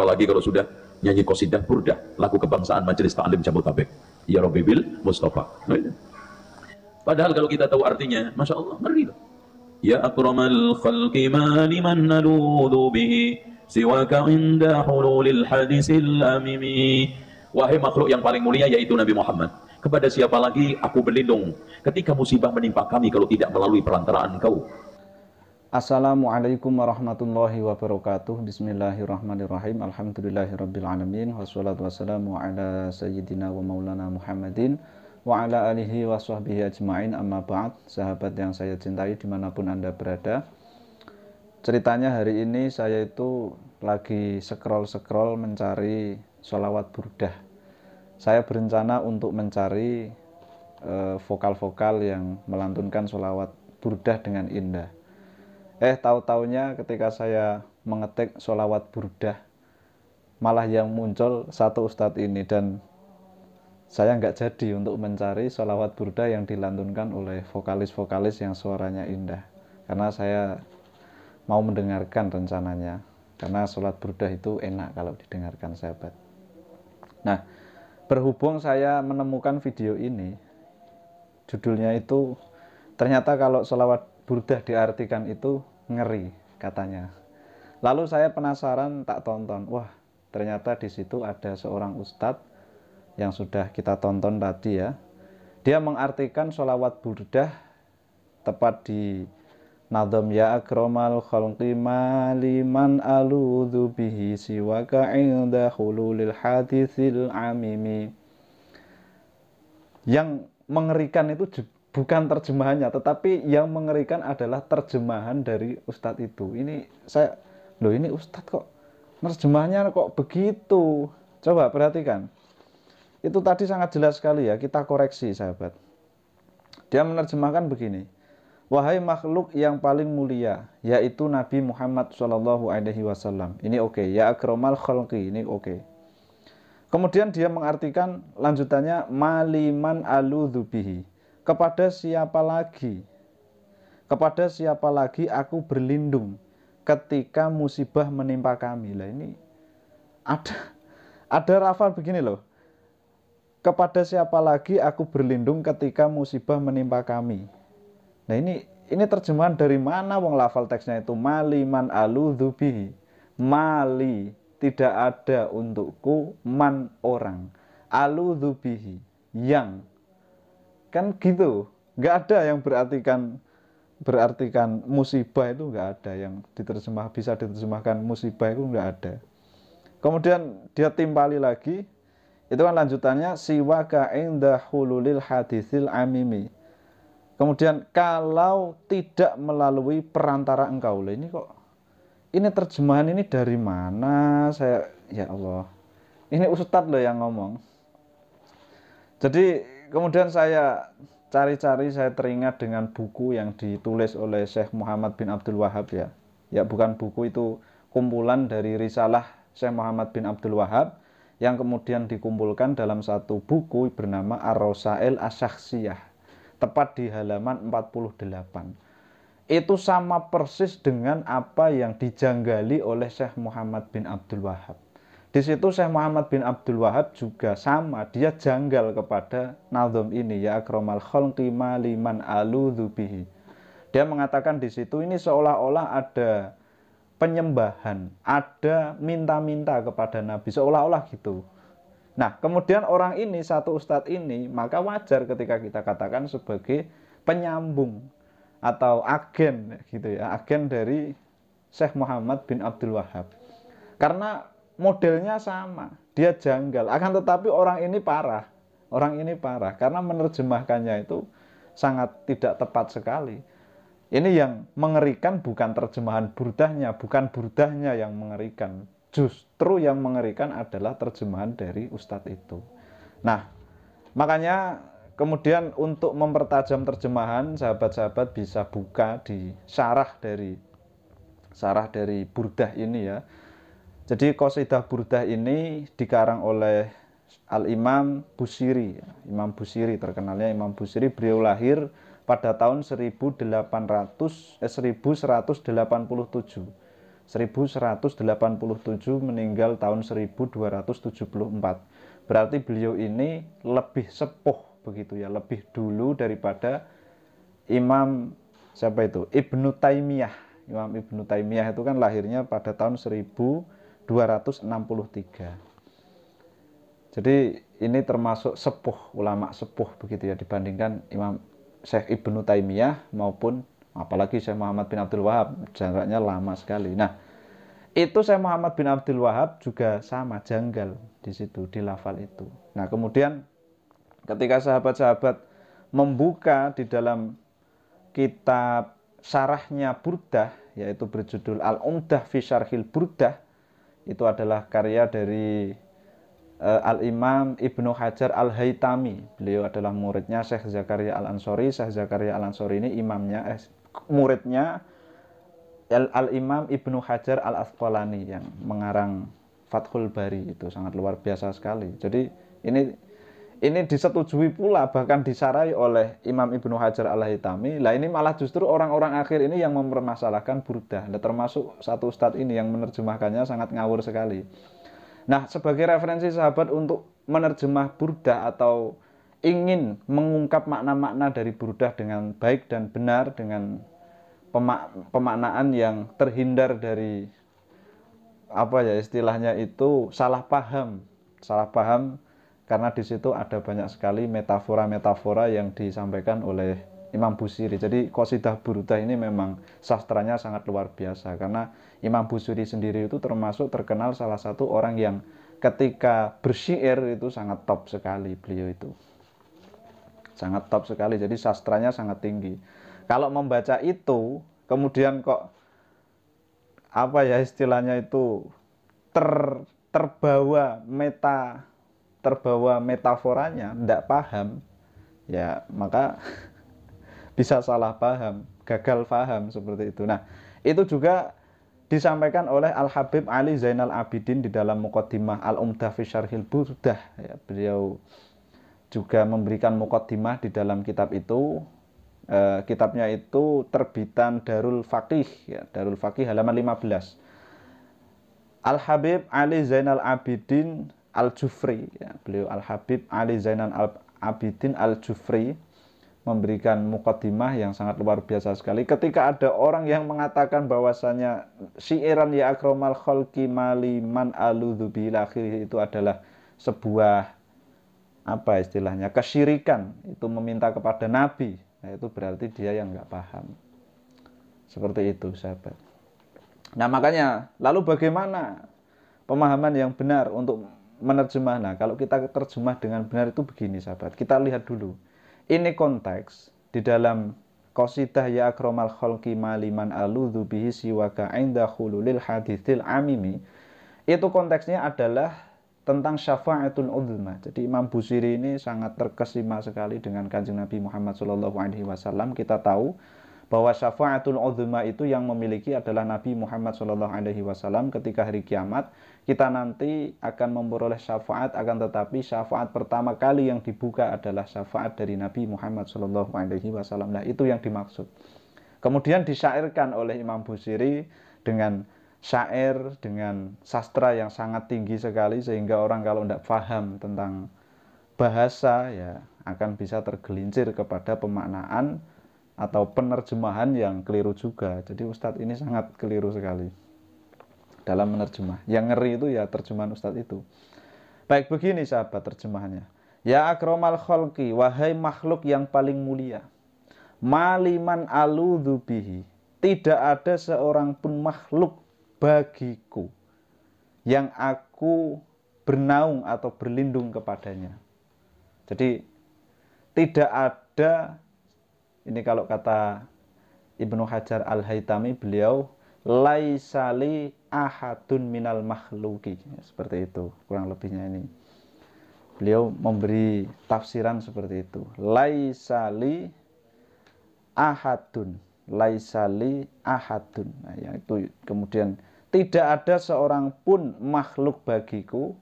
apalagi kalau sudah nyanyi kosidah burdah laku kebangsaan majelis taklim tabek ya Rabbi bil Mustafa nah, padahal kalau kita tahu artinya Masya Allah ngeri loh ya akramal khalqi ma liman naludu bihi siwaka inda hululil hadisil amimi wahai makhluk yang paling mulia yaitu Nabi Muhammad kepada siapa lagi aku berlindung ketika musibah menimpa kami kalau tidak melalui perantaraan engkau Assalamualaikum warahmatullahi wabarakatuh Bismillahirrahmanirrahim Alhamdulillahirrabbilalamin Wassalatu wassalamu ala sayyidina wa maulana muhammadin Wa ala alihi wa sahbihi ajma'in amma ba'd Sahabat yang saya cintai dimanapun anda berada Ceritanya hari ini saya itu lagi scroll-scroll mencari sholawat burdah Saya berencana untuk mencari eh, vokal-vokal yang melantunkan sholawat burdah dengan indah eh tahu taunya ketika saya mengetik sholawat burdah malah yang muncul satu ustadz ini dan saya nggak jadi untuk mencari sholawat burda yang dilantunkan oleh vokalis-vokalis yang suaranya indah karena saya mau mendengarkan rencananya karena sholat burda itu enak kalau didengarkan sahabat nah berhubung saya menemukan video ini judulnya itu ternyata kalau sholawat burda diartikan itu ngeri katanya. Lalu saya penasaran tak tonton. Wah, ternyata di situ ada seorang ustadz yang sudah kita tonton tadi ya. Dia mengartikan sholawat burdah tepat di Nadom ya akromal khalqi maliman aludhu bihi siwaka inda hululil hadithil amimi. Yang mengerikan itu bukan terjemahannya tetapi yang mengerikan adalah terjemahan dari ustadz itu ini saya loh ini ustadz kok terjemahannya kok begitu coba perhatikan itu tadi sangat jelas sekali ya kita koreksi sahabat dia menerjemahkan begini wahai makhluk yang paling mulia yaitu Nabi Muhammad Shallallahu Alaihi Wasallam ini oke okay. ya akromal khalqi ini oke okay. kemudian dia mengartikan lanjutannya maliman aludubihi kepada siapa lagi? Kepada siapa lagi aku berlindung ketika musibah menimpa kami? Lah ini ada ada rafal begini loh. Kepada siapa lagi aku berlindung ketika musibah menimpa kami? Nah ini ini terjemahan dari mana wong lafal teksnya itu mali man alu dhubi. Mali tidak ada untukku man orang alu bihi yang kan gitu nggak ada yang berartikan berartikan musibah itu nggak ada yang diterjemah bisa diterjemahkan musibah itu nggak ada kemudian dia timpali lagi itu kan lanjutannya siwa inda hululil hadisil amimi kemudian kalau tidak melalui perantara engkau ini kok ini terjemahan ini dari mana saya ya Allah ini ustadz loh yang ngomong jadi kemudian saya cari-cari saya teringat dengan buku yang ditulis oleh Syekh Muhammad bin Abdul Wahab ya. Ya bukan buku itu kumpulan dari risalah Syekh Muhammad bin Abdul Wahab yang kemudian dikumpulkan dalam satu buku bernama Ar-Rosail Asyakhsiyah tepat di halaman 48. Itu sama persis dengan apa yang dijanggali oleh Syekh Muhammad bin Abdul Wahab. Di situ Syekh Muhammad bin Abdul Wahab juga sama, dia janggal kepada nazam ini ya akramal khalqi maliman aludzu bihi. Dia mengatakan di situ ini seolah-olah ada penyembahan, ada minta-minta kepada Nabi seolah-olah gitu. Nah, kemudian orang ini satu ustadz ini maka wajar ketika kita katakan sebagai penyambung atau agen gitu ya, agen dari Syekh Muhammad bin Abdul Wahab. Karena modelnya sama, dia janggal. Akan tetapi orang ini parah. Orang ini parah karena menerjemahkannya itu sangat tidak tepat sekali. Ini yang mengerikan bukan terjemahan burdahnya, bukan burdahnya yang mengerikan. Justru yang mengerikan adalah terjemahan dari ustadz itu. Nah, makanya kemudian untuk mempertajam terjemahan, sahabat-sahabat bisa buka di syarah dari syarah dari burdah ini ya jadi Qasidah Burdah ini dikarang oleh Al-Imam Busiri. Imam Busiri terkenalnya Imam Busiri beliau lahir pada tahun 1800 eh, 1187. 1187 meninggal tahun 1274. Berarti beliau ini lebih sepuh begitu ya, lebih dulu daripada Imam siapa itu? Ibnu Taimiyah. Imam Ibnu Taimiyah itu kan lahirnya pada tahun 1000 263 jadi ini termasuk sepuh ulama sepuh begitu ya dibandingkan Imam Syekh Ibnu Taimiyah maupun apalagi Syekh Muhammad bin Abdul Wahab jaraknya lama sekali nah itu Syekh Muhammad bin Abdul Wahab juga sama janggal di situ di lafal itu nah kemudian ketika sahabat-sahabat membuka di dalam kitab sarahnya Burdah yaitu berjudul Al-Umdah fi Syarhil Burdah itu adalah karya dari uh, Al-Imam Ibnu Hajar Al-Haytami. Beliau adalah muridnya Syekh Zakaria Al-Ansori. Syekh Zakaria Al-Ansori ini imamnya eh, muridnya Al-Imam Ibnu Hajar Al-Asqalani yang mengarang Fathul Bari itu sangat luar biasa sekali. Jadi ini ini disetujui pula bahkan disarai oleh Imam Ibnu Hajar al Hitami lah ini malah justru orang-orang akhir ini yang mempermasalahkan burdah nah, termasuk satu ustadz ini yang menerjemahkannya sangat ngawur sekali nah sebagai referensi sahabat untuk menerjemah burdah atau ingin mengungkap makna-makna dari burdah dengan baik dan benar dengan pemak pemaknaan yang terhindar dari apa ya istilahnya itu salah paham salah paham karena di situ ada banyak sekali metafora-metafora yang disampaikan oleh Imam Busiri. Jadi Qasidah Burudah ini memang sastranya sangat luar biasa karena Imam Busiri sendiri itu termasuk terkenal salah satu orang yang ketika bersyair itu sangat top sekali beliau itu. Sangat top sekali. Jadi sastranya sangat tinggi. Kalau membaca itu kemudian kok apa ya istilahnya itu ter terbawa meta terbawa metaforanya tidak paham ya maka bisa salah paham gagal paham seperti itu nah itu juga disampaikan oleh Al Habib Ali Zainal Abidin di dalam Mukaddimah Al Umdah fi Syarhil Burdah ya, beliau juga memberikan mukaddimah di dalam kitab itu E, kitabnya itu terbitan Darul Faqih ya, Darul Faqih halaman 15 Al Habib Ali Zainal Abidin Al-Jufri ya. beliau Al-Habib Ali Zainan Al-Abidin Al-Jufri memberikan mukadimah yang sangat luar biasa sekali ketika ada orang yang mengatakan bahwasanya siiran ya kholki mali maliman aludubilakhir itu adalah sebuah apa istilahnya kesyirikan itu meminta kepada nabi nah, itu berarti dia yang nggak paham seperti itu sahabat nah makanya lalu bagaimana pemahaman yang benar untuk menerjemah. Nah, kalau kita terjemah dengan benar itu begini, sahabat. Kita lihat dulu. Ini konteks di dalam Qasidah ya akramal khalqi maliman aludhu bihi siwaka inda khululil hadithil amimi. Itu konteksnya adalah tentang syafa'atul udhma. Jadi Imam Busiri ini sangat terkesima sekali dengan kanjeng Nabi Muhammad SAW. Kita tahu bahwa syafaatul uzma itu yang memiliki adalah Nabi Muhammad Shallallahu Alaihi Wasallam ketika hari kiamat kita nanti akan memperoleh syafaat akan tetapi syafaat pertama kali yang dibuka adalah syafaat dari Nabi Muhammad Shallallahu Alaihi Wasallam nah itu yang dimaksud kemudian disyairkan oleh Imam Busiri dengan syair dengan sastra yang sangat tinggi sekali sehingga orang kalau tidak paham tentang bahasa ya akan bisa tergelincir kepada pemaknaan atau penerjemahan yang keliru juga. Jadi Ustadz ini sangat keliru sekali dalam menerjemah. Yang ngeri itu ya terjemahan Ustadz itu. Baik begini sahabat terjemahannya. Ya akromal kholki, wahai makhluk yang paling mulia. Maliman aludhu Tidak ada seorang pun makhluk bagiku yang aku bernaung atau berlindung kepadanya. Jadi tidak ada ini kalau kata Ibnu Hajar Al-Haitami beliau laisali ahadun minal makhluki ya, seperti itu kurang lebihnya ini beliau memberi tafsiran seperti itu laisali ahadun laisali ahadun nah, yang itu kemudian tidak ada seorang pun makhluk bagiku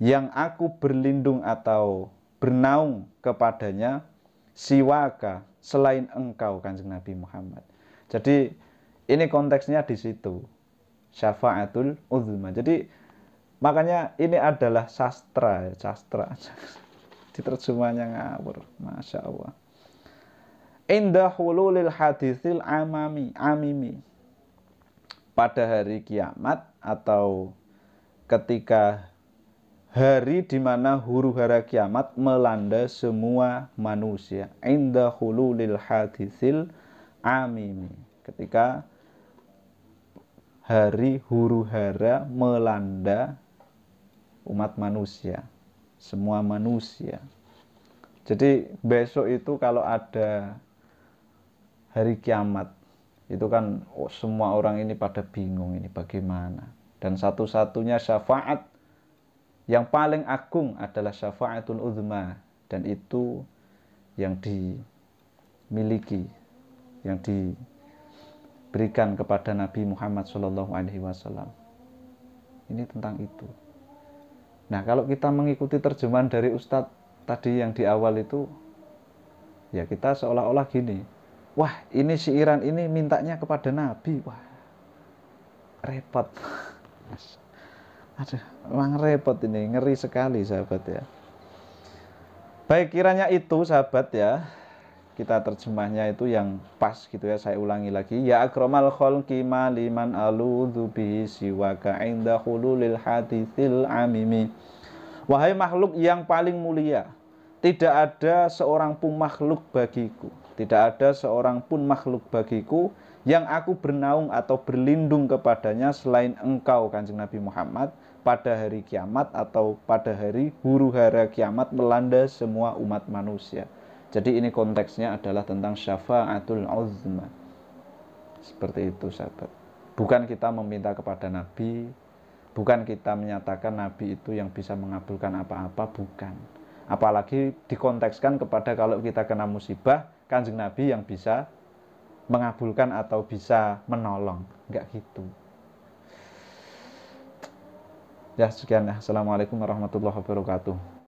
yang aku berlindung atau bernaung kepadanya siwaka selain engkau kanjeng Nabi Muhammad. Jadi ini konteksnya di situ. Syafaatul uzma. Jadi makanya ini adalah sastra, ya, sastra. Diterjemahnya ngawur, masya Allah. Indah hululil hadithil amami, amimi. Pada hari kiamat atau ketika hari di mana huru hara kiamat melanda semua manusia inda hululil hadisil amimi ketika hari huru hara melanda umat manusia semua manusia jadi besok itu kalau ada hari kiamat itu kan oh, semua orang ini pada bingung ini bagaimana dan satu-satunya syafaat yang paling agung adalah syafaatul uzma dan itu yang dimiliki yang diberikan kepada Nabi Muhammad Shallallahu Alaihi Wasallam ini tentang itu nah kalau kita mengikuti terjemahan dari Ustadz tadi yang di awal itu ya kita seolah-olah gini wah ini si Iran ini mintanya kepada Nabi wah repot Aduh, memang repot ini, ngeri sekali sahabat ya. Baik, kiranya itu sahabat ya. Kita terjemahnya itu yang pas gitu ya. Saya ulangi lagi. Ya akramal khalqi maliman aludhu bihi siwaka inda hululil hadithil amimi. Wahai makhluk yang paling mulia, tidak ada seorang pun makhluk bagiku. Tidak ada seorang pun makhluk bagiku yang aku bernaung atau berlindung kepadanya selain engkau kanjeng Nabi Muhammad pada hari kiamat atau pada hari huru hara kiamat melanda semua umat manusia. Jadi ini konteksnya adalah tentang syafaatul uzma. Seperti itu sahabat. Bukan kita meminta kepada Nabi, bukan kita menyatakan Nabi itu yang bisa mengabulkan apa-apa, bukan. Apalagi dikontekskan kepada kalau kita kena musibah, kanjeng Nabi yang bisa mengabulkan atau bisa menolong. Enggak gitu. Ya sekian ya. Assalamualaikum warahmatullahi wabarakatuh.